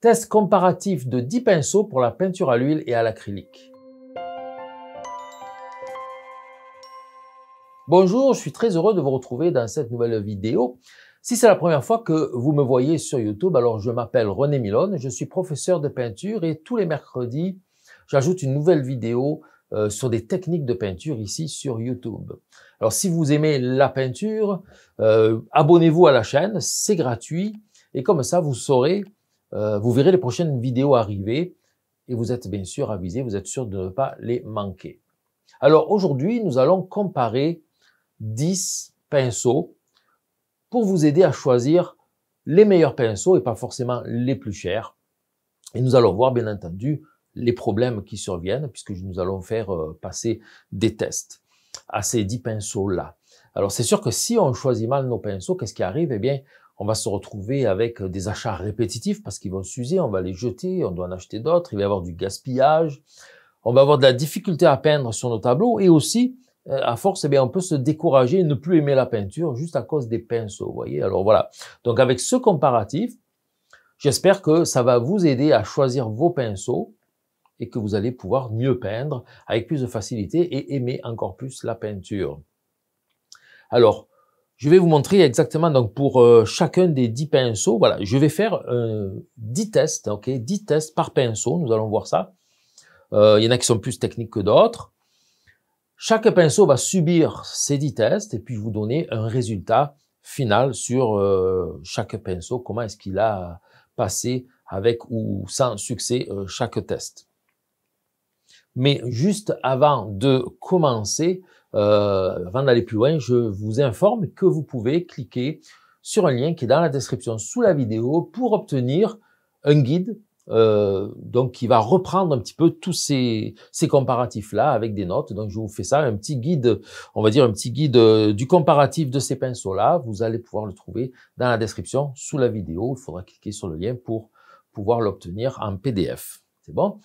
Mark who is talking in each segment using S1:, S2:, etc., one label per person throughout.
S1: Test comparatif de 10 pinceaux pour la peinture à l'huile et à l'acrylique. Bonjour, je suis très heureux de vous retrouver dans cette nouvelle vidéo. Si c'est la première fois que vous me voyez sur YouTube, alors je m'appelle René Milone, je suis professeur de peinture et tous les mercredis, j'ajoute une nouvelle vidéo euh, sur des techniques de peinture ici sur YouTube. Alors si vous aimez la peinture, euh, abonnez-vous à la chaîne, c'est gratuit et comme ça vous saurez euh, vous verrez les prochaines vidéos arriver et vous êtes bien sûr avisé, vous êtes sûr de ne pas les manquer. Alors aujourd'hui, nous allons comparer 10 pinceaux pour vous aider à choisir les meilleurs pinceaux et pas forcément les plus chers. Et nous allons voir bien entendu les problèmes qui surviennent puisque nous allons faire euh, passer des tests à ces 10 pinceaux-là. Alors c'est sûr que si on choisit mal nos pinceaux, qu'est-ce qui arrive Eh bien, on va se retrouver avec des achats répétitifs parce qu'ils vont s'user, on va les jeter, on doit en acheter d'autres, il va y avoir du gaspillage, on va avoir de la difficulté à peindre sur nos tableaux et aussi, euh, à force, eh bien, on peut se décourager et ne plus aimer la peinture juste à cause des pinceaux, vous voyez. Alors voilà. Donc avec ce comparatif, j'espère que ça va vous aider à choisir vos pinceaux et que vous allez pouvoir mieux peindre avec plus de facilité et aimer encore plus la peinture. Alors, je vais vous montrer exactement donc pour euh, chacun des dix pinceaux. Voilà, je vais faire euh, dix 10 tests, ok, 10 tests par pinceau. Nous allons voir ça. Euh, il y en a qui sont plus techniques que d'autres. Chaque pinceau va subir ces dix tests et puis vous donner un résultat final sur chaque pinceau. Comment est-ce qu'il a passé avec ou sans succès chaque test. Mais juste avant de commencer, euh, avant d'aller plus loin, je vous informe que vous pouvez cliquer sur un lien qui est dans la description sous la vidéo pour obtenir un guide euh, donc qui va reprendre un petit peu tous ces, comparatifs là avec des notes. Donc je vous fais ça, un petit guide, on va dire un petit guide euh, du comparatif de ces pinceaux là. Vous allez pouvoir le trouver dans la description sous la vidéo. Il faudra cliquer sur le lien pour pouvoir l'obtenir en PDF. C'est bon.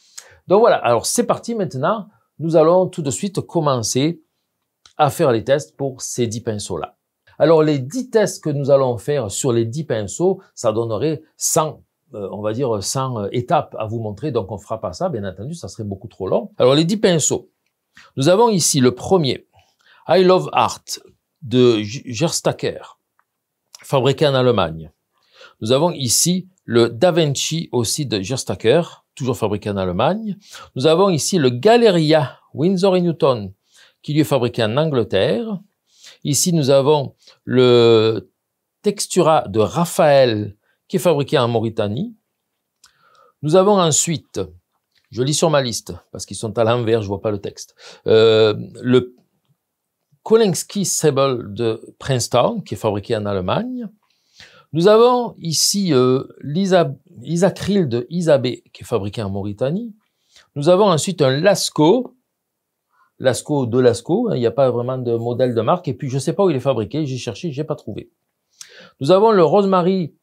S1: Donc voilà. Alors c'est parti maintenant. Nous allons tout de suite commencer à faire les tests pour ces dix pinceaux-là. Alors les dix tests que nous allons faire sur les dix pinceaux, ça donnerait 100 euh, on va dire 100 euh, étapes à vous montrer, donc on ne fera pas ça, bien entendu, ça serait beaucoup trop long. Alors les 10 pinceaux. Nous avons ici le premier, I Love Art de Gerstacker, fabriqué en Allemagne. Nous avons ici le Da Vinci aussi de Gerstacker, toujours fabriqué en Allemagne. Nous avons ici le Galeria Windsor et Newton qui lui est fabriqué en Angleterre. Ici, nous avons le Textura de Raphaël qui est fabriqué en Mauritanie. Nous avons ensuite, je lis sur ma liste parce qu'ils sont à l'envers, je vois pas le texte, euh, le Kolinsky Sable de Princeton qui est fabriqué en Allemagne. Nous avons ici euh, de Isabé qui est fabriqué en Mauritanie. Nous avons ensuite un Lascaux Lasco de Lasco. Hein, il n'y a pas vraiment de modèle de marque. Et puis, je ne sais pas où il est fabriqué. J'ai cherché, j'ai pas trouvé. Nous avons le Rosemary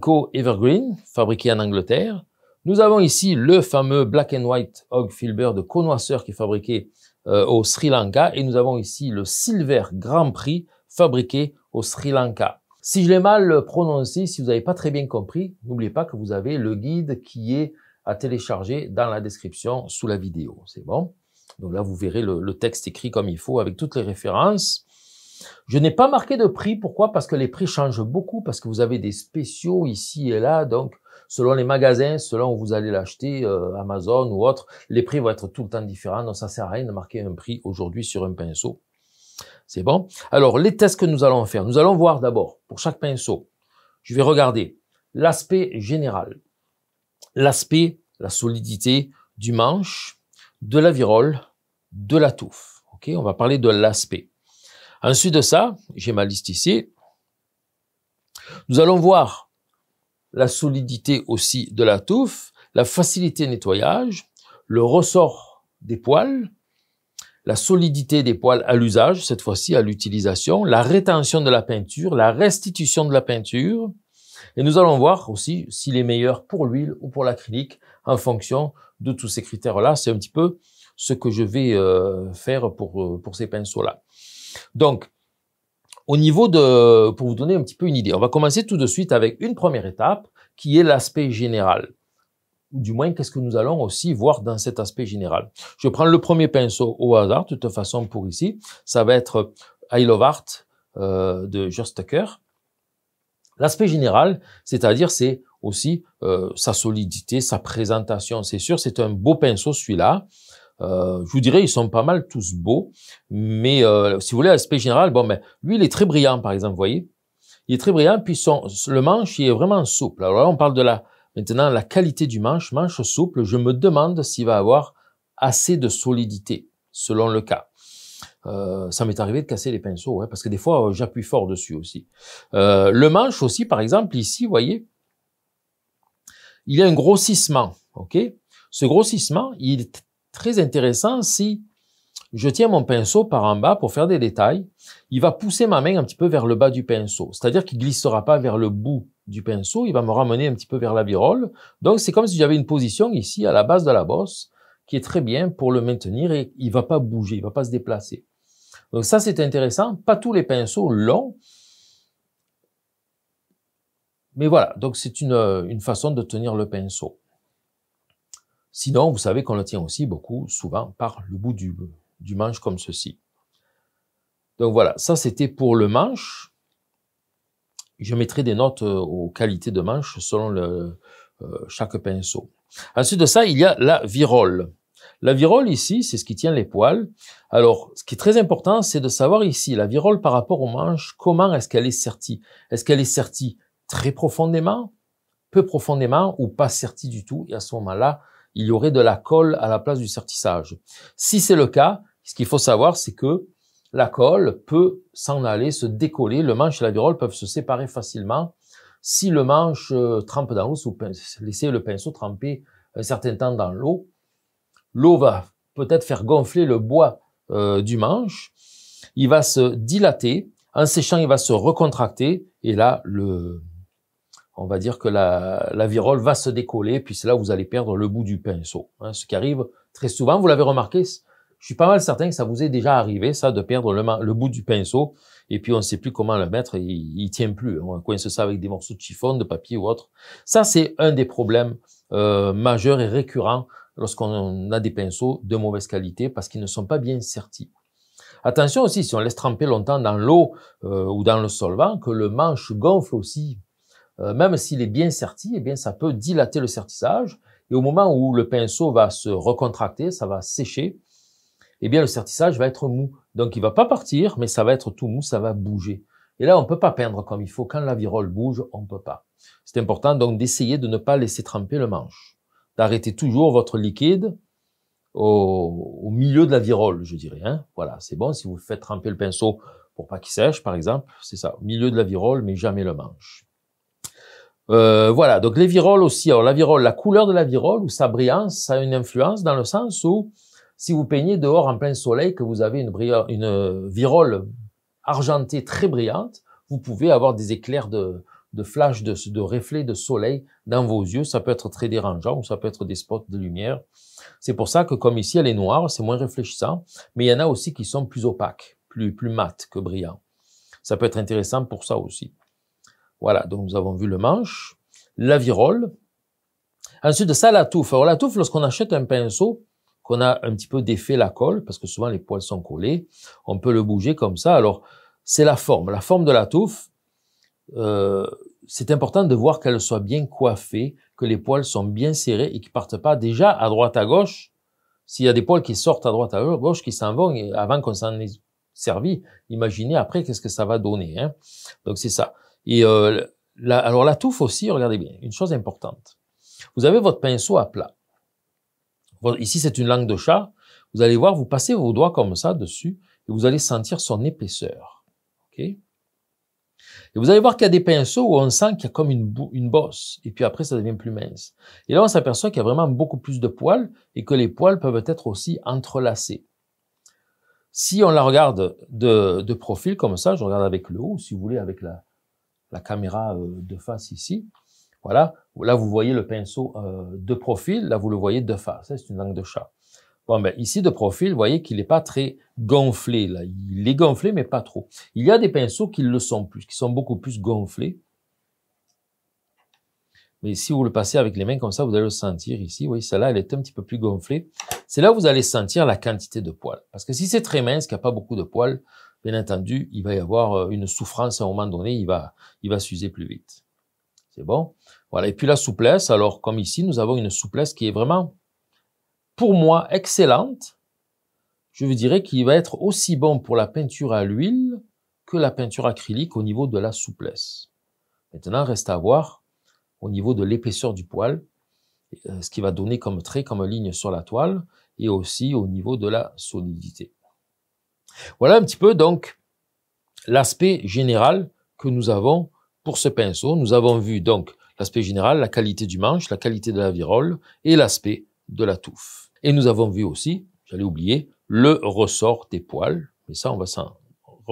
S1: Co Evergreen, fabriqué en Angleterre. Nous avons ici le fameux Black and White Hog Filbert de Connoisseur qui est fabriqué euh, au Sri Lanka. Et nous avons ici le Silver Grand Prix fabriqué au Sri Lanka. Si je l'ai mal prononcé, si vous n'avez pas très bien compris, n'oubliez pas que vous avez le guide qui est à télécharger dans la description sous la vidéo. C'est bon donc là, vous verrez le, texte écrit comme il faut avec toutes les références. Je n'ai pas marqué de prix. Pourquoi Parce que les prix changent beaucoup, parce que vous avez des spéciaux ici et là. Donc, selon les magasins, selon où vous allez l'acheter, euh, Amazon ou autre, les prix vont être tout le temps différents. Donc, ça sert à rien de marquer un prix aujourd'hui sur un pinceau. C'est bon Alors, les tests que nous allons faire. Nous allons voir d'abord, pour chaque pinceau, je vais regarder l'aspect général, l'aspect, la solidité du manche, de la virole, de la touffe. Ok, on va parler de l'aspect. Ensuite de ça, j'ai ma liste ici. Nous allons voir la solidité aussi de la touffe, la facilité de nettoyage, le ressort des poils, la solidité des poils à l'usage, cette fois-ci à l'utilisation, la rétention de la peinture, la restitution de la peinture, et nous allons voir aussi s'il est meilleur pour l'huile ou pour l'acrylique en fonction de tous ces critères-là. C'est un petit peu ce que je vais euh, faire pour, euh, pour ces pinceaux-là. Donc, au niveau de, pour vous donner un petit peu une idée, on va commencer tout de suite avec une première étape qui est l'aspect général. du moins, qu'est-ce que nous allons aussi voir dans cet aspect général. Je prends le premier pinceau au hasard, de toute façon pour ici. Ça va être euh, I Love Art de Just Tucker. L'aspect général, c'est-à-dire c'est aussi euh, sa solidité, sa présentation. C'est sûr, c'est un beau pinceau celui-là. Euh, je vous dirais, ils sont pas mal tous beaux, mais euh, si vous voulez, l'aspect général, bon, ben, lui, il est très brillant, par exemple, vous voyez. Il est très brillant, puis son, le manche, il est vraiment souple. Alors là, on parle de la, maintenant, la qualité du manche, manche souple. Je me demande s'il va avoir assez de solidité, selon le cas. Euh, ça m'est arrivé de casser les pinceaux, ouais, parce que des fois, euh, j'appuie fort dessus aussi. le manche aussi, par exemple, ici, vous voyez, il y a un grossissement. ok Ce grossissement, il est très intéressant si je tiens mon pinceau par en bas pour faire des détails. Il va pousser ma main un petit peu vers le bas du pinceau, c'est-à-dire qu'il glissera pas vers le bout du pinceau, il va me ramener un petit peu vers la virole. Donc c'est comme si j'avais une position ici à la base de la bosse qui est très bien pour le maintenir et il ne va pas bouger, il ne va pas se déplacer. Donc ça c'est intéressant. Pas tous les pinceaux longs mais voilà, donc c'est une, euh, une façon de tenir le pinceau. Sinon, vous savez qu'on le tient aussi beaucoup, souvent, par le bout du, du manche comme ceci. Donc voilà, ça c'était pour le manche. Je mettrai des notes euh, aux qualités de manche selon le, euh, chaque pinceau. Ensuite de ça, il y a la virole. La virole ici, c'est ce qui tient les poils. Alors, ce qui est très important, c'est de savoir ici, la virole par rapport au manche, comment est-ce qu'elle est sertie Est-ce qu'elle est sertie très profondément, peu profondément ou pas serti du tout. Et à ce moment-là, il y aurait de la colle à la place du sertissage. Si c'est le cas, ce qu'il faut savoir, c'est que la colle peut s'en aller, se décoller. Le manche et la virole peuvent se séparer facilement. Si le manche euh, trempe dans l'eau, ou laissez le pinceau tremper un certain temps dans l'eau, l'eau va peut-être faire gonfler le bois euh, du manche. Il va se dilater. En séchant, il va se recontracter. Et là, le, on va dire que la, la virole va se décoller, puis c'est là où vous allez perdre le bout du pinceau. Hein. ce qui arrive très souvent, vous l'avez remarqué, je suis pas mal certain que ça vous est déjà arrivé, ça, de perdre le, le bout du pinceau, et puis on ne sait plus comment le mettre, il, tient plus. Hein. On coince ça avec des morceaux de chiffon, de papier ou autre. Ça, c'est un des problèmes euh, majeurs et récurrents lorsqu'on a des pinceaux de mauvaise qualité, parce qu'ils ne sont pas bien sertis. Attention aussi, si on laisse tremper longtemps dans l'eau euh, ou dans le solvant, que le manche gonfle aussi euh, même s'il est bien serti, et eh bien, ça peut dilater le sertissage. Et au moment où le pinceau va se recontracter, ça va sécher, eh bien, le sertissage va être mou. Donc, il va pas partir, mais ça va être tout mou, ça va bouger. Et là, on peut pas peindre comme il faut. Quand la virole bouge, on ne peut pas. C'est important donc d'essayer de ne pas laisser tremper le manche. D'arrêter toujours votre liquide au, au, milieu de la virole, je dirais. Hein. Voilà, c'est bon si vous faites tremper le pinceau pour pas qu'il sèche, par exemple. C'est ça, au milieu de la virole, mais jamais le manche. Euh, voilà, donc les viroles aussi. Alors la virole, la couleur de la virole ou sa brillance, ça a une influence dans le sens où si vous peignez dehors en plein soleil, que vous avez une, virole argentée très brillante, vous pouvez avoir des éclairs de, flash, de, reflets de soleil dans vos yeux. Ça peut être très dérangeant ou ça peut être des spots de lumière. C'est pour ça que comme ici, elle est noire, c'est moins réfléchissant, mais il y en a aussi qui sont plus opaques, plus, plus mates que brillants. Ça peut être intéressant pour ça aussi. Voilà, donc nous avons vu le manche, la virole. Ensuite de ça, la touffe. Alors la touffe, lorsqu'on achète un pinceau, qu'on a un petit peu défait la colle, parce que souvent les poils sont collés, on peut le bouger comme ça. Alors c'est la forme, la forme de la touffe. Euh, c'est important de voir qu'elle soit bien coiffée, que les poils sont bien serrés et qu'ils partent pas déjà à droite à gauche. S'il y a des poils qui sortent à droite à gauche, qui s'en vont avant qu'on s'en ait servi, imaginez après qu'est-ce que ça va donner. Hein. Donc c'est ça. Et euh, là, alors la touffe aussi, regardez bien, une chose importante. Vous avez votre pinceau à plat. Ici, c'est une langue de chat. Vous allez voir, vous passez vos doigts comme ça dessus et vous allez sentir son épaisseur. Okay? Et vous allez voir qu'il y a des pinceaux où on sent qu'il y a comme une, bosse et puis après, ça devient plus mince. Et là, on s'aperçoit qu'il y a vraiment beaucoup plus de poils et que les poils peuvent être aussi entrelacés. Si on la regarde de, de profil comme ça, je regarde avec le haut, si vous voulez, avec la, la caméra euh, de face ici. Voilà, là vous voyez le pinceau euh, de profil, là vous le voyez de face, c'est une langue de chat. Bon, ben, ici, de profil, vous voyez qu'il n'est pas très gonflé. Là. Il est gonflé, mais pas trop. Il y a des pinceaux qui le sont plus, qui sont beaucoup plus gonflés. Mais si vous le passez avec les mains comme ça, vous allez le sentir ici. Vous voyez, celle-là, elle est un petit peu plus gonflée. C'est là où vous allez sentir la quantité de poils. Parce que si c'est très mince, qu'il n'y a pas beaucoup de poils, bien entendu, il va y avoir euh, une souffrance à un moment donné, il va, il va s'user plus vite. C'est bon Voilà. Et puis la souplesse, alors comme ici, nous avons une souplesse qui est vraiment, pour moi, excellente. Je vous dirais qu'il va être aussi bon pour la peinture à l'huile que la peinture acrylique au niveau de la souplesse. Maintenant, reste à voir au niveau de l'épaisseur du poil, euh, ce qui va donner comme trait, comme ligne sur la toile, et aussi au niveau de la solidité. Voilà un petit peu donc l'aspect général que nous avons pour ce pinceau. Nous avons vu donc l'aspect général, la qualité du manche, la qualité de la virole et l'aspect de la touffe. Et nous avons vu aussi, j'allais oublier, le ressort des poils. Mais ça, on va,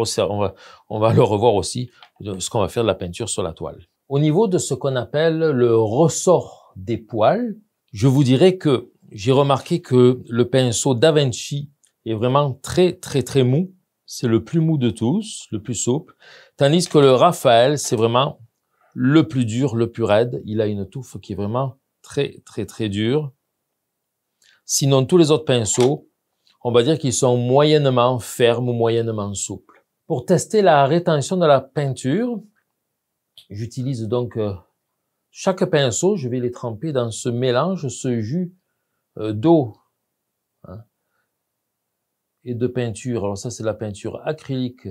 S1: on on va le revoir aussi, ce qu'on va faire de la peinture sur la toile. Au niveau de ce qu'on appelle le ressort des poils, je vous dirais que j'ai remarqué que le pinceau Da Vinci est vraiment très, très, très mou. C'est le plus mou de tous, le plus souple. Tandis que le Raphaël, c'est vraiment le plus dur, le plus raide. Il a une touffe qui est vraiment très, très, très dure. Sinon, tous les autres pinceaux, on va dire qu'ils sont moyennement fermes ou moyennement souples. Pour tester la rétention de la peinture, j'utilise donc euh, chaque pinceau, je vais les tremper dans ce mélange, ce jus euh, d'eau et de peinture. Alors ça, c'est la peinture acrylique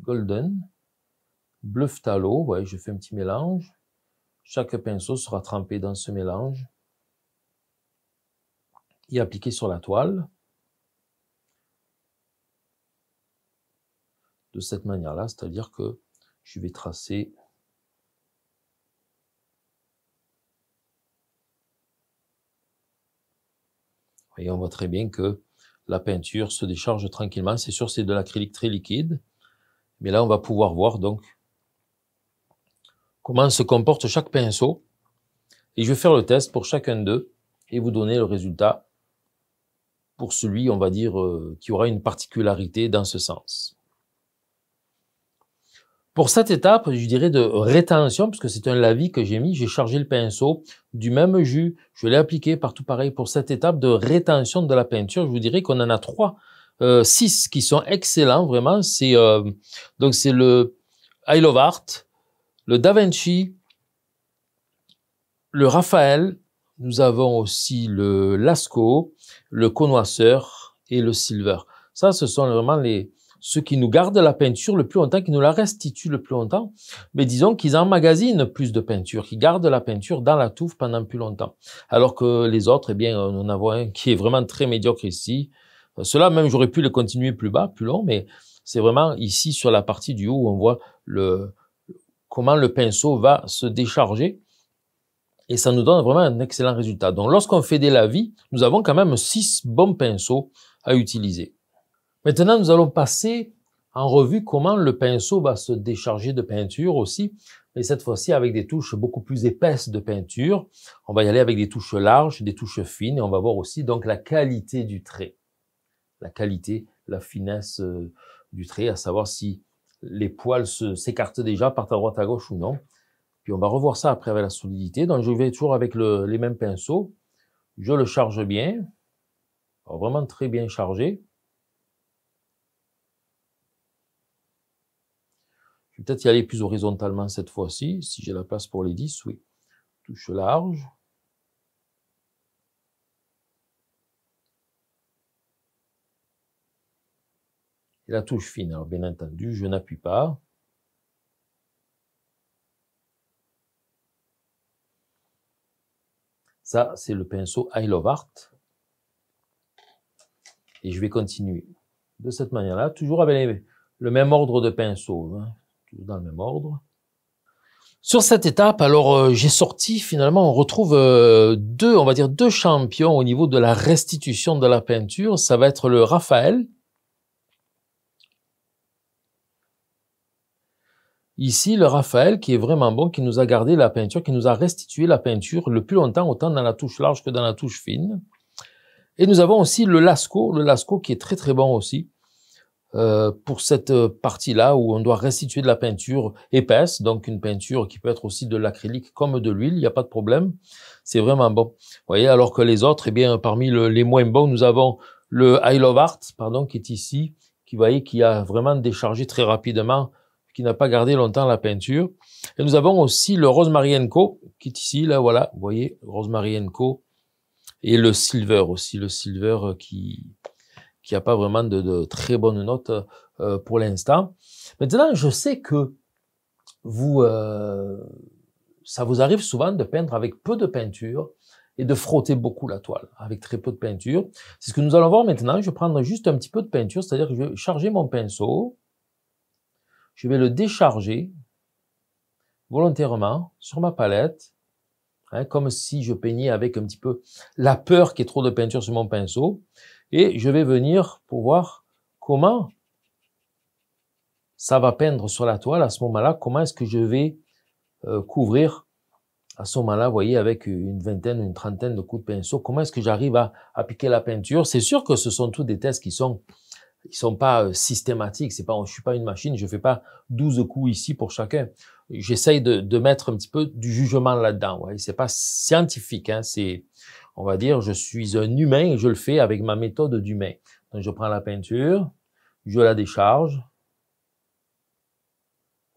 S1: golden, bleu vous Ouais, je fais un petit mélange. Chaque pinceau sera trempé dans ce mélange et appliqué sur la toile. De cette manière-là, c'est-à-dire que je vais tracer Et on voit très bien que la peinture se décharge tranquillement. C'est sûr, c'est de l'acrylique très liquide. Mais là, on va pouvoir voir donc comment se comporte chaque pinceau. Et je vais faire le test pour chacun d'eux et vous donner le résultat pour celui, on va dire, euh, qui aura une particularité dans ce sens. Pour cette étape, je dirais de rétention, puisque c'est un lavis que j'ai mis, j'ai chargé le pinceau du même jus, je l'ai appliqué partout pareil. Pour cette étape de rétention de la peinture, je vous dirais qu'on en a trois, euh, six qui sont excellents vraiment. C'est euh, donc c'est le I Love Art, le Da Vinci, le Raphaël. Nous avons aussi le Lascaux, le Connoisseur et le Silver. Ça, ce sont vraiment les, ceux qui nous gardent la peinture le plus longtemps, qui nous la restituent le plus longtemps, mais disons qu'ils emmagasinent plus de peinture, qu'ils gardent la peinture dans la touffe pendant plus longtemps. Alors que les autres, eh bien, euh, on en a un qui est vraiment très médiocre ici. Euh, cela même, j'aurais pu le continuer plus bas, plus long, mais c'est vraiment ici sur la partie du haut où on voit comment le pinceau va se décharger. Et ça nous donne vraiment un excellent résultat. Donc, lorsqu'on fait la vie, nous avons quand même six bons pinceaux à utiliser. Maintenant, nous allons passer en revue comment le pinceau va se décharger de peinture aussi, mais cette fois-ci avec des touches beaucoup plus épaisses de peinture. On va y aller avec des touches larges, des touches fines, et on va voir aussi donc la qualité du trait. La qualité, la finesse euh, du trait, à savoir si les poils s'écartent déjà, partent à droite, à gauche ou non. Puis on va revoir ça après avec la solidité. Donc je vais toujours avec les mêmes pinceaux. Je le charge bien, vraiment très bien chargé. peut y aller plus horizontalement cette fois-ci. Si j'ai la place pour les 10, oui. Touche large. Et la touche fine. Alors bien entendu, je n'appuie pas. Ça, c'est le pinceau I Love Art. Et je vais continuer de cette manière-là, toujours avec le même ordre de pinceau. Hein dans le même ordre. Sur cette étape, alors euh, j'ai sorti finalement, on retrouve euh, deux, on va dire deux champions au niveau de la restitution de la peinture. Ça va être le Raphaël. Ici, le Raphaël qui est vraiment bon, qui nous a gardé la peinture, qui nous a restitué la peinture le plus longtemps, autant dans la touche large que dans la touche fine. Et nous avons aussi le Lasco, le Lasco qui est très très bon aussi, euh, pour cette euh, partie-là où on doit restituer de la peinture épaisse, donc une peinture qui peut être aussi de l'acrylique comme de l'huile, il n'y a pas de problème. C'est vraiment bon. Vous voyez, alors que les autres, eh bien, parmi les moins bons, nous avons le I Love Art, pardon, qui est ici, qui, voyez, qui a vraiment déchargé très rapidement, qui n'a pas gardé longtemps la peinture. Et nous avons aussi le Rosmarienko, qui est ici, là, voilà, vous voyez, Rosmarienko, et le Silver aussi, le Silver euh, qui, qu'il n'y a pas vraiment de, très bonnes notes euh, pour l'instant. Maintenant, je sais que vous, euh, ça vous arrive souvent de peindre avec peu de peinture et de frotter beaucoup la toile avec très peu de peinture. C'est ce que nous allons voir maintenant. Je vais prendre juste un petit peu de peinture, c'est-à-dire que je vais charger mon pinceau. Je vais le décharger volontairement sur ma palette, hein, comme si je peignais avec un petit peu la peur qu'il y ait trop de peinture sur mon pinceau et je vais venir pour voir comment ça va peindre sur la toile à ce moment-là, comment est-ce que je vais euh, couvrir à ce moment-là, vous voyez, avec une vingtaine, une trentaine de coups de pinceau, comment est-ce que j'arrive à appliquer la peinture C'est sûr que ce sont tous des tests qui sont ils sont pas euh, systématiques, c'est pas je suis pas une machine, je fais pas 12 coups ici pour chacun. J'essaye de, mettre un petit peu du jugement là-dedans, ouais, c'est pas scientifique hein, c'est on va dire, je suis un humain et je le fais avec ma méthode d'humain. Donc, je prends la peinture, je la décharge.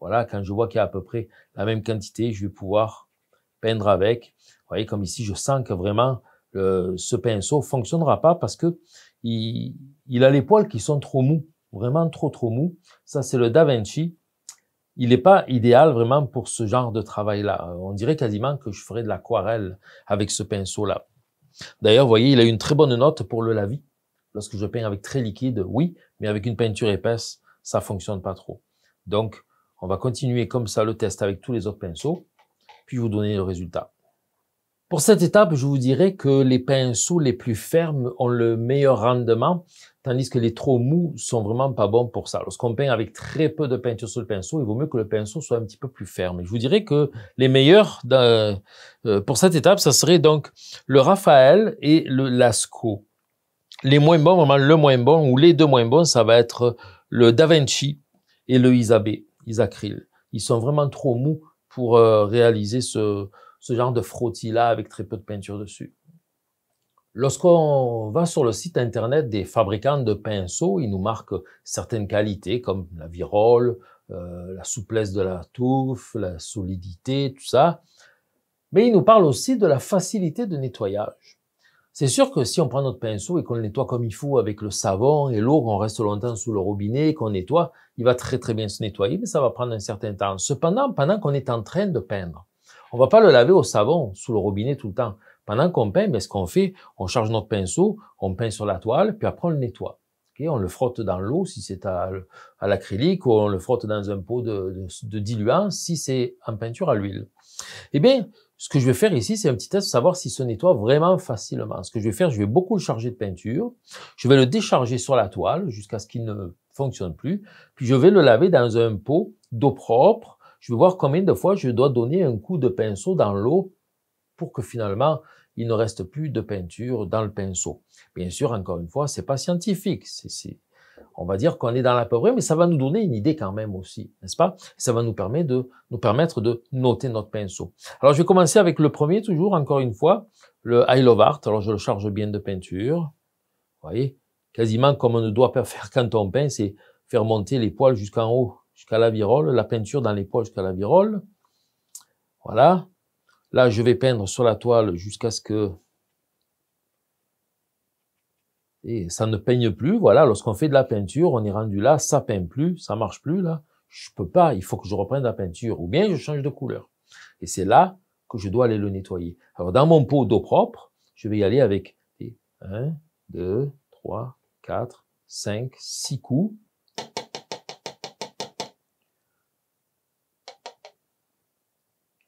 S1: Voilà, quand je vois qu'il y a à peu près la même quantité, je vais pouvoir peindre avec. Vous voyez, comme ici, je sens que vraiment ce pinceau fonctionnera pas parce que il, il, a les poils qui sont trop mous, vraiment trop trop mous. Ça, c'est le Da Vinci. Il n'est pas idéal vraiment pour ce genre de travail-là. Euh, on dirait quasiment que je ferais de l'aquarelle avec ce pinceau-là. D'ailleurs, vous voyez, il a eu une très bonne note pour le lavis. Lorsque je peins avec très liquide, oui, mais avec une peinture épaisse, ça fonctionne pas trop. Donc, on va continuer comme ça le test avec tous les autres pinceaux, puis vous donner le résultat. Pour cette étape, je vous dirais que les pinceaux les plus fermes ont le meilleur rendement, tandis que les trop mous sont vraiment pas bons pour ça. Lorsqu'on peint avec très peu de peinture sur le pinceau, il vaut mieux que le pinceau soit un petit peu plus ferme. je vous dirais que les meilleurs euh, pour cette étape, ça serait donc le Raphaël et le Lascaux. Les moins bons, vraiment le moins bon, ou les deux moins bons, ça va être le Da Vinci et le Isabé, Isacril. Ils sont vraiment trop mous pour euh, réaliser ce, ce genre de frottis-là avec très peu de peinture dessus. Lorsqu'on va sur le site internet des fabricants de pinceaux, ils nous marquent certaines qualités comme la virole, euh, la souplesse de la touffe, la solidité, tout ça. Mais ils nous parlent aussi de la facilité de nettoyage. C'est sûr que si on prend notre pinceau et qu'on le nettoie comme il faut avec le savon et l'eau, qu'on reste longtemps sous le robinet, qu'on nettoie, il va très très bien se nettoyer, mais ça va prendre un certain temps. Cependant, pendant qu'on est en train de peindre, on va pas le laver au savon, sous le robinet tout le temps. Pendant qu'on peint, mais ben, ce qu'on fait, on charge notre pinceau, on peint sur la toile, puis après on le nettoie. on le frotte dans l'eau si c'est à, l'acrylique, ou on le frotte dans un pot de, diluant si c'est en peinture à l'huile. Eh bien, ce que je vais faire ici, c'est un petit test pour savoir si se nettoie vraiment facilement. Ce que je vais faire, je vais beaucoup le charger de peinture. Je vais le décharger sur la toile jusqu'à ce qu'il ne fonctionne plus. Puis je vais le laver dans un pot d'eau propre je vais voir combien de fois je dois donner un coup de pinceau dans l'eau pour que finalement il ne reste plus de peinture dans le pinceau. Bien sûr, encore une fois, c'est pas scientifique. C'est, on va dire qu'on est dans la peur, mais ça va nous donner une idée quand même aussi, n'est-ce pas Ça va nous permettre de nous permettre de noter notre pinceau. Alors je vais commencer avec le premier toujours, encore une fois, le I Love Art. Alors je le charge bien de peinture. Vous voyez, quasiment comme on ne doit pas faire quand on peint, c'est faire monter les poils jusqu'en haut jusqu'à la virole, la peinture dans les poils jusqu'à la virole. Voilà. Là, je vais peindre sur la toile jusqu'à ce que et ça ne peigne plus. Voilà, lorsqu'on fait de la peinture, on est rendu là, ça peint plus, ça marche plus là. Je peux pas, il faut que je reprenne la peinture ou bien je change de couleur. Et c'est là que je dois aller le nettoyer. Alors dans mon pot d'eau propre, je vais y aller avec 1, 2, 3, 4, 5, 6 coups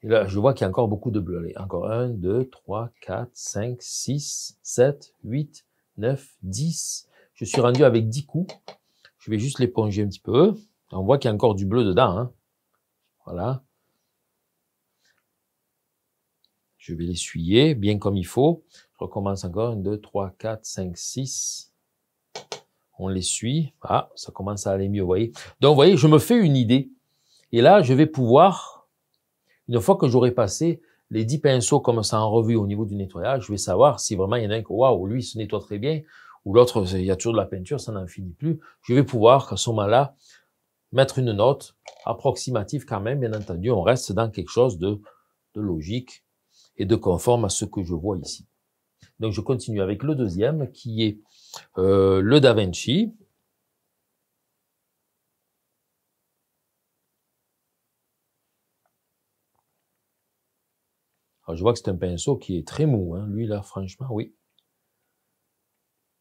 S1: Et là, je vois qu'il y a encore beaucoup de bleus. Allez, encore 1, 2, 3, 4, 5, 6, 7, 8, 9, 10. Je suis rendu avec 10 coups. Je vais juste l'éponger un petit peu. On voit qu'il y a encore du bleu dedans. Hein. Voilà. Je vais l'essuyer bien comme il faut. Je recommence encore. 1, 2, 3, 4, 5, 6. On l'essuie. Ah, ça commence à aller mieux, vous voyez. Donc, vous voyez, je me fais une idée. Et là, je vais pouvoir une fois que j'aurai passé les dix pinceaux comme ça en revue au niveau du nettoyage, je vais savoir si vraiment il y en a un que, waouh, lui, se nettoie très bien, ou l'autre, il y a toujours de la peinture, ça n'en finit plus. Je vais pouvoir, à ce moment-là, mettre une note approximative quand même, bien entendu, on reste dans quelque chose de, logique et de conforme à ce que je vois ici. Donc je continue avec le deuxième qui est euh, le Da Vinci. je vois que c'est un pinceau qui est très mou. Hein. Lui, là, franchement, oui.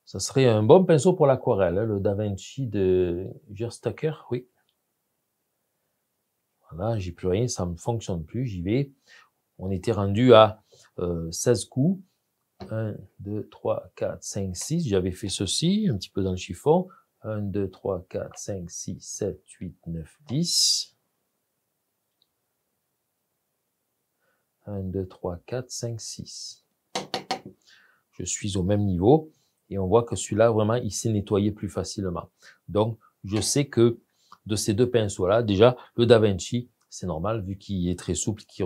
S1: Ça serait un bon pinceau pour l'aquarelle, hein, le Da Vinci de Gerstacker, oui. Voilà, j'ai plus rien, ça ne fonctionne plus, j'y vais. On était rendu à 16 euh, coups. 1, 2, 3, 4, 5, 6. J'avais fait ceci, un petit peu dans le chiffon. 1, 2, 3, 4, 5, 6, 7, 8, 9, 10. 1, 2, 3, 4, 5, 6. Je suis au même niveau et on voit que celui-là, vraiment, il s'est nettoyé plus facilement. Donc, je sais que de ces deux pinceaux-là, déjà, le Da Vinci, c'est normal, vu qu'il est très souple, qu'il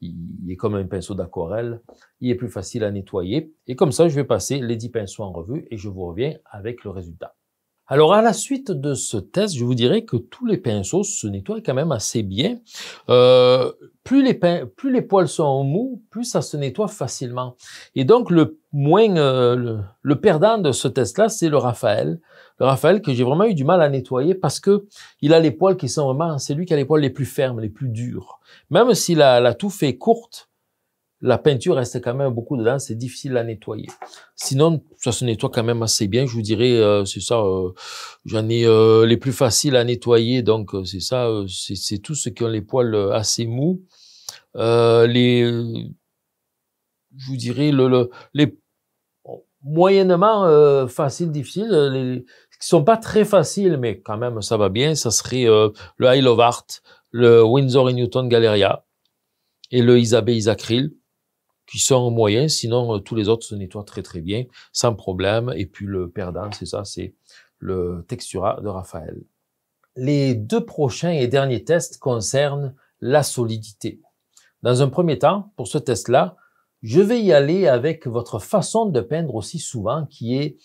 S1: il est comme un pinceau d'aquarelle, il est plus facile à nettoyer. Et comme ça, je vais passer les 10 pinceaux en revue et je vous reviens avec le résultat. Alors à la suite de ce test, je vous dirais que tous les pinceaux se nettoient quand même assez bien. Euh, plus, les plus les poils sont mous, plus ça se nettoie facilement. Et donc le moins euh, le, perdant de ce test-là, c'est le Raphaël. Le Raphaël que j'ai vraiment eu du mal à nettoyer parce que il a les poils qui sont vraiment, c'est lui qui a les poils les plus fermes, les plus durs. Même si la, la touffe est courte, la peinture reste quand même beaucoup dedans, c'est difficile à nettoyer. Sinon, ça se nettoie quand même assez bien, je vous dirais, euh, c'est ça, euh, j'en ai euh, les plus faciles à nettoyer, donc c'est ça, c'est tous ceux qui ont les poils assez mous. les, je vous dirais, le, les moyennement faciles, difficiles, les, qui sont pas très faciles, mais quand même ça va bien, ça serait le Isle of Art, le Windsor et Newton Galeria et le Isabelle Isacril qui sont moyens, sinon euh, tous les autres se nettoient très très bien, sans problème. Et puis le perdant, c'est ça, c'est le Textura de Raphaël. Les deux prochains et derniers tests concernent la solidité. Dans un premier temps, pour ce test-là, je vais y aller avec votre façon de peindre aussi souvent, qui est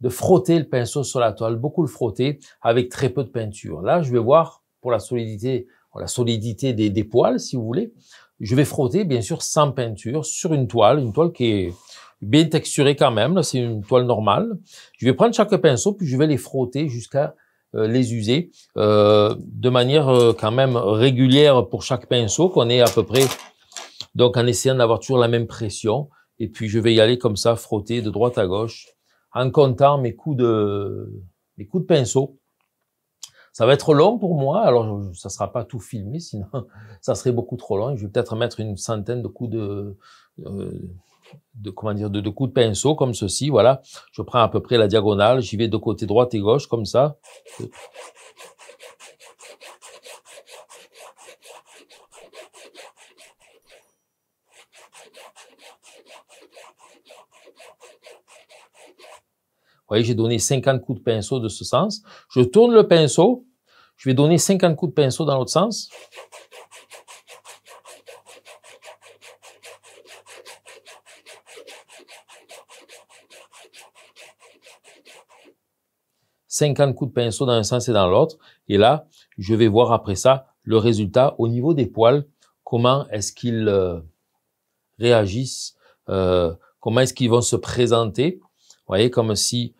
S1: de frotter le pinceau sur la toile, beaucoup le frotter avec très peu de peinture. Là, je vais voir pour la solidité, la solidité des, des poils, si vous voulez, je vais frotter, bien sûr, sans peinture, sur une toile, une toile qui est bien texturée quand même, c'est une toile normale. Je vais prendre chaque pinceau, puis je vais les frotter jusqu'à euh, les user euh, de manière euh, quand même régulière pour chaque pinceau, qu'on est à peu près, donc en essayant d'avoir toujours la même pression. Et puis, je vais y aller comme ça, frotter de droite à gauche, en comptant mes coups de, mes coups de pinceau ça va être long pour moi. Alors, ça sera pas tout filmé, sinon ça serait beaucoup trop long. Je vais peut-être mettre une centaine de coups de, euh, de comment dire, de, coups de pinceau comme ceci. Voilà. Je prends à peu près la diagonale. J'y vais de côté droite et gauche comme ça. Vous voyez, j'ai donné 50 coups de pinceau de ce sens. Je tourne le pinceau. Je vais donner 50 coups de pinceau dans l'autre sens. « 50 coups de pinceau dans un sens et dans l'autre. Et là, je vais voir après ça le résultat au niveau des poils, comment est-ce qu'ils euh, réagissent, euh, comment est-ce qu'ils vont se présenter vous voyez, comme si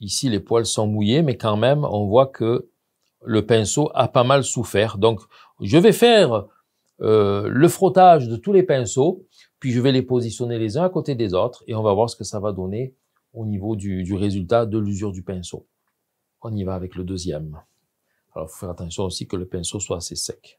S1: ici les poils sont mouillés, mais quand même, on voit que le pinceau a pas mal souffert. Donc, je vais faire euh, le frottage de tous les pinceaux, puis je vais les positionner les uns à côté des autres, et on va voir ce que ça va donner au niveau du, du résultat de l'usure du pinceau. On y va avec le deuxième. Alors, il faut faire attention aussi que le pinceau soit assez sec.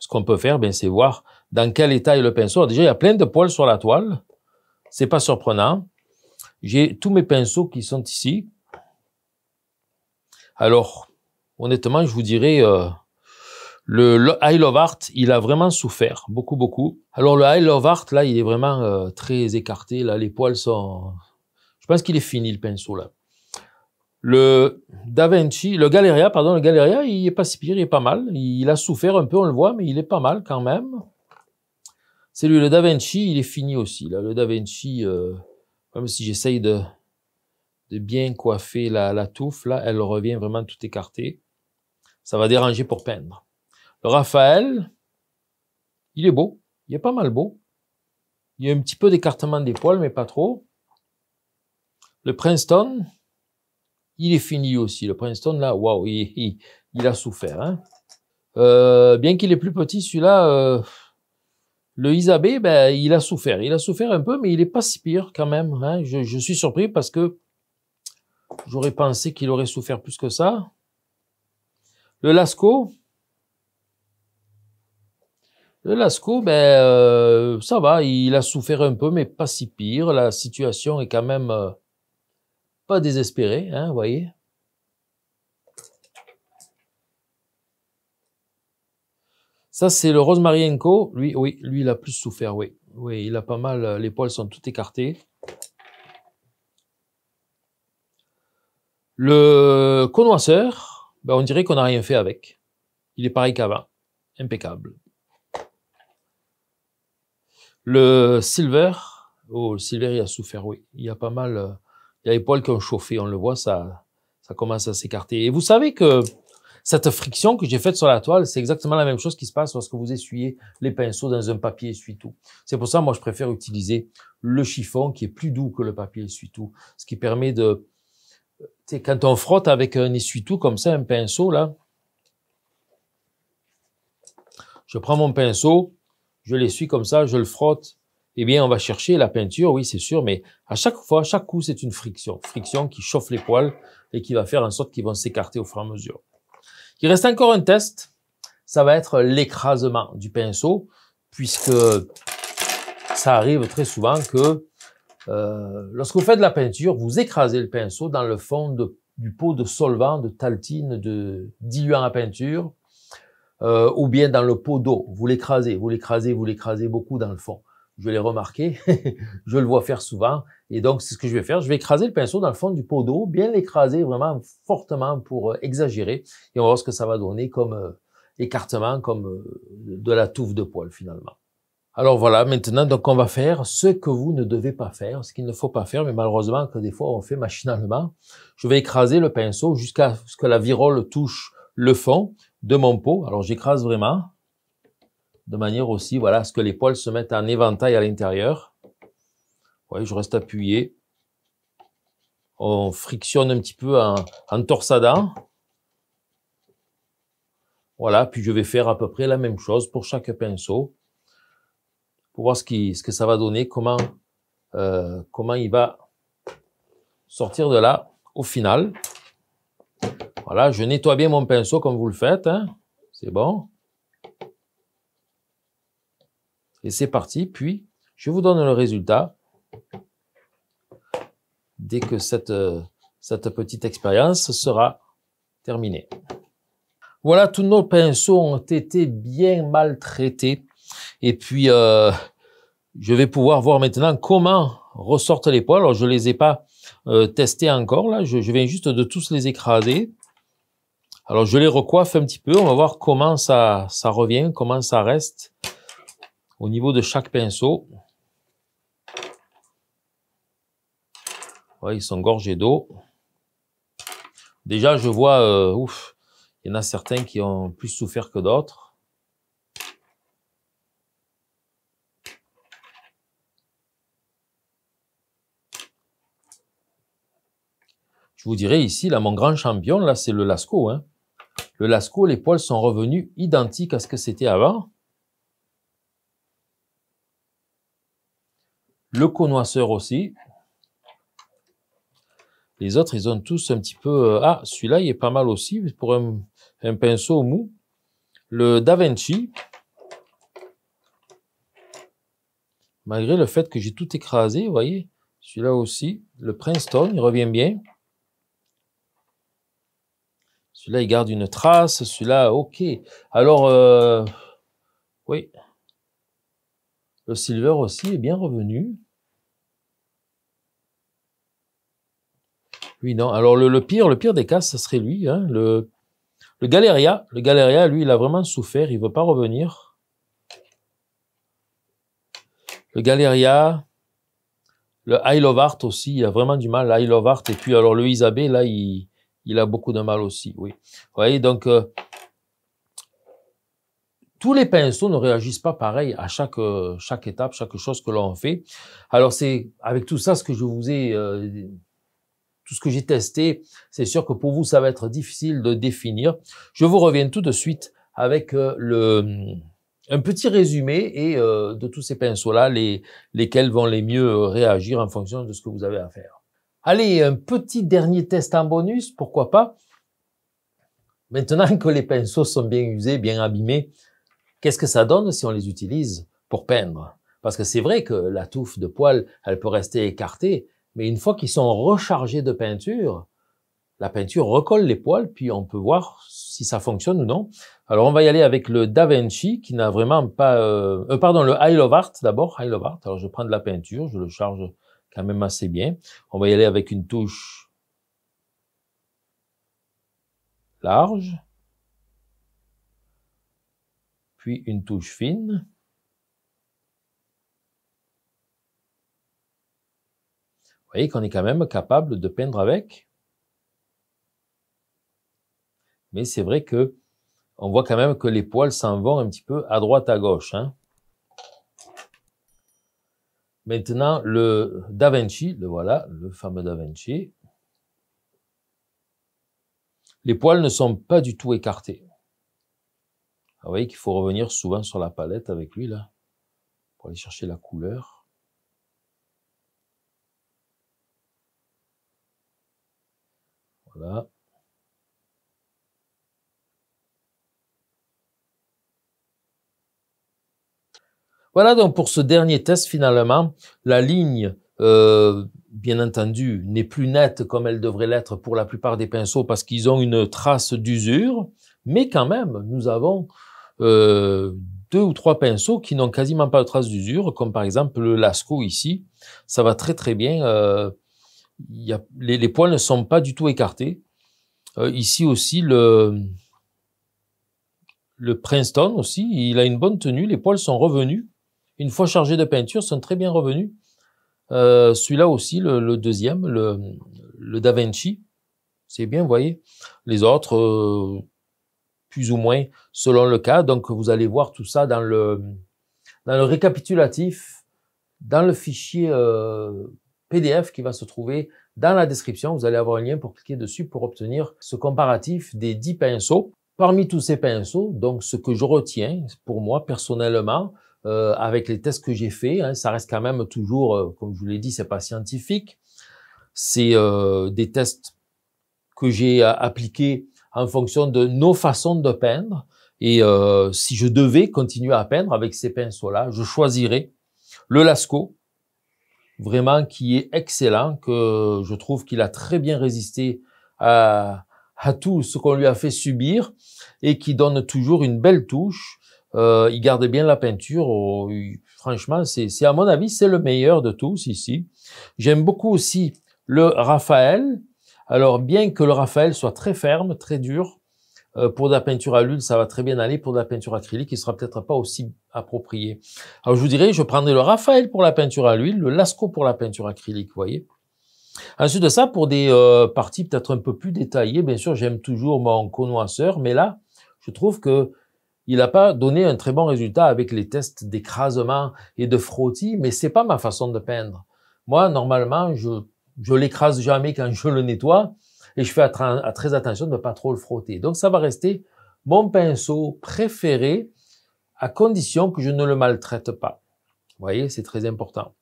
S1: ce qu'on peut faire, ben, c'est voir dans quel état est le pinceau. déjà, il y a plein de poils sur la toile. C'est pas surprenant. J'ai tous mes pinceaux qui sont ici. Alors, honnêtement, je vous dirais, euh, le, High Love Art, il a vraiment souffert, beaucoup, beaucoup. Alors, le High Love Art, là, il est vraiment euh, très écarté. Là, les poils sont... Je pense qu'il est fini, le pinceau, là. Le Da Vinci, le Galeria, pardon, le Galeria, il est pas si pire, il est pas mal. Il a souffert un peu, on le voit, mais il est pas mal quand même. C'est lui, le Da Vinci, il est fini aussi. Là. Le Da Vinci, comme euh, même si j'essaye de, de bien coiffer la, la touffe, là, elle revient vraiment tout écartée. Ça va déranger pour peindre. Le Raphaël, il est beau. Il est pas mal beau. Il y a un petit peu d'écartement des poils, mais pas trop. Le Princeton, il est fini aussi. Le Princeton, là, waouh, il, a souffert. Hein. Euh, bien qu'il est plus petit, celui-là, euh, le Isabé, ben, il a souffert. Il a souffert un peu, mais il n'est pas si pire quand même. Hein. Je, suis surpris parce que j'aurais pensé qu'il aurait souffert plus que ça. Le Lasco, le Lasco, ben, euh, ça va, il a souffert un peu, mais pas si pire. La situation est quand même pas désespéré, hein, voyez. Ça, c'est le Enco. Lui, oui, lui, il a plus souffert, oui. Oui, il a pas mal, euh, les poils sont tout écartés. Le connoisseur, ben, on dirait qu'on n'a rien fait avec. Il est pareil qu'avant. Impeccable. Le silver, oh, le silver, il a souffert, oui. Il y a pas mal, euh, il y a les poils qui ont chauffé, on le voit, ça, ça commence à s'écarter. Et vous savez que cette friction que j'ai faite sur la toile, c'est exactement la même chose qui se passe lorsque vous essuyez les pinceaux dans un papier essuie-tout. C'est pour ça, moi, je préfère utiliser le chiffon qui est plus doux que le papier essuie-tout, ce qui permet de, quand on frotte avec un essuie-tout comme ça, un pinceau, là, je prends mon pinceau, je l'essuie comme ça, je le frotte, eh bien, on va chercher la peinture, oui, c'est sûr, mais à chaque fois, à chaque coup, c'est une friction. Friction qui chauffe les poils et qui va faire en sorte qu'ils vont s'écarter au fur et à mesure. Il reste encore un test. Ça va être l'écrasement du pinceau, puisque ça arrive très souvent que euh, lorsque vous faites de la peinture, vous écrasez le pinceau dans le fond du pot de solvant, de taltine, de diluant à peinture, euh, ou bien dans le pot d'eau. Vous l'écrasez, vous l'écrasez, vous l'écrasez beaucoup dans le fond je l'ai remarqué, je le vois faire souvent. Et donc, c'est ce que je vais faire. Je vais écraser le pinceau dans le fond du pot d'eau, bien l'écraser vraiment fortement pour euh, exagérer. Et on va voir ce que ça va donner comme euh, écartement, comme euh, de la touffe de poil finalement. Alors voilà, maintenant, donc on va faire ce que vous ne devez pas faire, ce qu'il ne faut pas faire, mais malheureusement que des fois on fait machinalement. Je vais écraser le pinceau jusqu'à ce que la virole touche le fond de mon pot. Alors j'écrase vraiment de manière aussi voilà, à ce que les poils se mettent en éventail à l'intérieur. voyez, je reste appuyé. On frictionne un petit peu en, torsadant. Voilà, puis je vais faire à peu près la même chose pour chaque pinceau pour voir ce, ce que ça va donner, comment, euh, comment il va sortir de là au final. Voilà, je nettoie bien mon pinceau comme vous le faites. Hein. C'est bon. Et c'est parti. Puis, je vous donne le résultat dès que euh, cette, petite expérience sera terminée. Voilà, tous nos pinceaux ont été bien maltraités. Et puis, euh, je vais pouvoir voir maintenant comment ressortent les poils. Alors, je les ai pas euh, testés encore, là. Je, viens juste de tous les écraser. Alors, je les recoiffe un petit peu. On va voir comment ça, ça revient, comment ça reste au niveau de chaque pinceau. ils sont gorgés d'eau. Déjà, je vois, euh, ouf, il y en a certains qui ont plus souffert que d'autres. Je vous dirais ici, là, mon grand champion, là, c'est le Lasco. Hein. Le Lasco, les poils sont revenus identiques à ce que c'était avant. le connoisseur aussi. Les autres, ils ont tous un petit peu... Euh, ah, celui-là, il est pas mal aussi pour un, un pinceau mou. Le Da Vinci, malgré le fait que j'ai tout écrasé, vous voyez, celui-là aussi, le Princeton, il revient bien. Celui-là, il garde une trace. Celui-là, ok. Alors, euh, oui. Le silver aussi est bien revenu. Oui, non. Alors, le, pire, le pire des cas, ce serait lui. Hein, le, le Galeria, le Galeria, lui, il a vraiment souffert. Il veut pas revenir. Le Galeria, le Isle of Art aussi, il a vraiment du mal. l'Isle Et puis, alors, le Isabé, là, il, a beaucoup de mal aussi. Oui. Vous voyez, donc... Euh, tous les pinceaux ne réagissent pas pareil à chaque euh, chaque étape, chaque chose que l'on fait. Alors c'est avec tout ça ce que je vous ai euh, tout ce que j'ai testé, c'est sûr que pour vous ça va être difficile de définir. Je vous reviens tout de suite avec euh, le un petit résumé et de tous ces pinceaux là les lesquels vont les mieux réagir en fonction de ce que vous avez à faire. Allez, un petit dernier test en bonus, pourquoi pas Maintenant que les pinceaux sont bien usés, bien abîmés, Qu'est-ce que ça donne si on les utilise pour peindre Parce que c'est vrai que la touffe de poils, elle peut rester écartée, mais une fois qu'ils sont rechargés de peinture, la peinture recolle les poils, puis on peut voir si ça fonctionne ou non. Alors on va y aller avec le Da Vinci qui n'a vraiment pas, euh, euh pardon, le Isle of Art d'abord, Isle of Art. Alors je prends de la peinture, je le charge quand même assez bien. On va y aller avec une touche large puis une touche fine. Vous voyez qu'on est quand même capable de peindre avec. Mais c'est vrai que on voit quand même que les poils s'en vont un petit peu à droite, à gauche. Hein. Maintenant, le Da Vinci, le voilà, le fameux Da Vinci. Les poils ne sont pas du tout écartés. Ah, vous voyez qu'il faut revenir souvent sur la palette avec lui, là, pour aller chercher la couleur. Voilà. Voilà donc pour ce dernier test finalement, la ligne, euh, bien entendu, n'est plus nette comme elle devrait l'être pour la plupart des pinceaux parce qu'ils ont une trace d'usure, mais quand même, nous avons euh, deux ou trois pinceaux qui n'ont quasiment pas de traces d'usure, comme par exemple le Lasco ici. Ça va très très bien. Euh, les, poils ne sont pas du tout écartés. Euh, ici aussi, le, le Princeton aussi, il a une bonne tenue. Les poils sont revenus. Une fois chargés de peinture, sont très bien revenus. Celui-là aussi, le, deuxième, le, le Da Vinci, c'est bien, vous voyez. Les autres, plus ou moins selon le cas. Donc vous allez voir tout ça dans le, dans le récapitulatif, dans le fichier euh, PDF qui va se trouver dans la description. Vous allez avoir un lien pour cliquer dessus pour obtenir ce comparatif des 10 pinceaux. Parmi tous ces pinceaux, donc ce que je retiens pour moi personnellement, euh, avec les tests que j'ai faits, hein, ça reste quand même toujours, euh, comme je vous l'ai dit, c'est pas scientifique. C'est des tests que j'ai appliqués en fonction de nos façons de peindre. Et euh, si je devais continuer à peindre avec ces pinceaux-là, je choisirais le Lascaux, vraiment qui est excellent, que je trouve qu'il a très bien résisté à, tout ce qu'on lui a fait subir et qui donne toujours une belle touche. Euh, il garde bien la peinture. Oh, franchement, c'est à mon avis, c'est le meilleur de tous ici. J'aime beaucoup aussi le Raphaël alors, bien que le Raphaël soit très ferme, très dur, euh, pour de la peinture à l'huile, ça va très bien aller. Pour de la peinture acrylique, il sera peut-être pas aussi approprié. Alors, je vous dirais, je prendrai le Raphaël pour la peinture à l'huile, le Lasco pour la peinture acrylique, vous voyez. Ensuite de ça, pour des euh, parties peut-être un peu plus détaillées, bien sûr, j'aime toujours mon connoisseur, mais là, je trouve que il n'a pas donné un très bon résultat avec les tests d'écrasement et de frottis, mais c'est pas ma façon de peindre. Moi, normalement, je je l'écrase jamais quand je le nettoie et je fais très attention de ne pas trop le frotter. Donc ça va rester mon pinceau préféré à condition que je ne le maltraite pas. Vous voyez, c'est très important.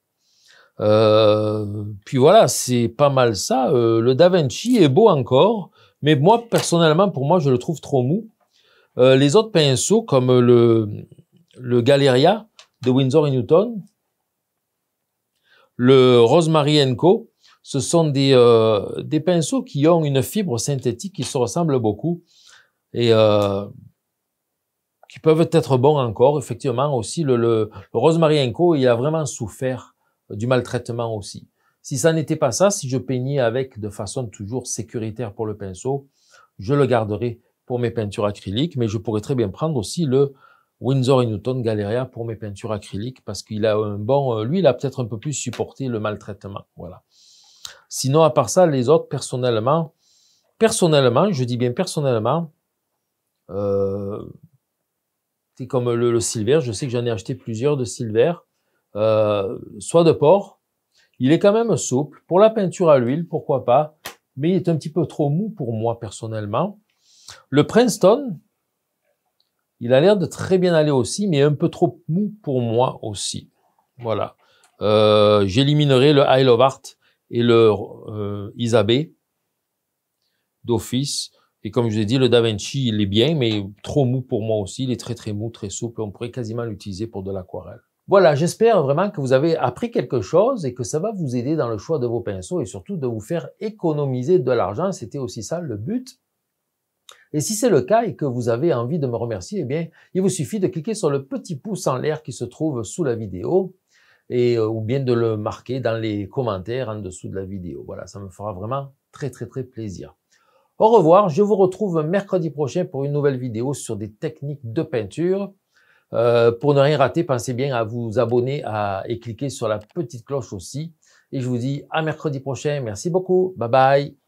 S1: Euh, puis voilà, c'est pas mal ça. Euh, le Da Vinci est beau encore, mais moi personnellement, pour moi, je le trouve trop mou. Euh, les autres pinceaux, comme le, le Galeria de Windsor et Newton, le Rosemary Co, ce sont des, euh, des pinceaux qui ont une fibre synthétique qui se ressemble beaucoup et euh, qui peuvent être bons encore. Effectivement, aussi, le, le, rosemary Co, il a vraiment souffert du maltraitement aussi. Si ça n'était pas ça, si je peignais avec de façon toujours sécuritaire pour le pinceau, je le garderais pour mes peintures acryliques, mais je pourrais très bien prendre aussi le Windsor Newton Galleria pour mes peintures acryliques parce qu'il a un bon, euh, lui, il a peut-être un peu plus supporté le maltraitement. Voilà. Sinon, à part ça, les autres, personnellement, personnellement, je dis bien personnellement, euh, c'est comme le, silver, je sais que j'en ai acheté plusieurs de silver, euh, soit de porc. Il est quand même souple. Pour la peinture à l'huile, pourquoi pas, mais il est un petit peu trop mou pour moi personnellement. Le Princeton, il a l'air de très bien aller aussi, mais un peu trop mou pour moi aussi. Voilà. Euh, j'éliminerai le Isle of Art et leur euh, Isabé d'office. Et comme je vous ai dit, le Da Vinci, il est bien, mais trop mou pour moi aussi. Il est très, très mou, très souple. On pourrait quasiment l'utiliser pour de l'aquarelle. Voilà, j'espère vraiment que vous avez appris quelque chose et que ça va vous aider dans le choix de vos pinceaux et surtout de vous faire économiser de l'argent. C'était aussi ça le but. Et si c'est le cas et que vous avez envie de me remercier, eh bien, il vous suffit de cliquer sur le petit pouce en l'air qui se trouve sous la vidéo et, euh, ou bien de le marquer dans les commentaires en dessous de la vidéo. Voilà, ça me fera vraiment très très très plaisir. Au revoir, je vous retrouve mercredi prochain pour une nouvelle vidéo sur des techniques de peinture. Euh, pour ne rien rater, pensez bien à vous abonner et cliquer sur la petite cloche aussi. Et je vous dis à mercredi prochain. Merci beaucoup. Bye bye.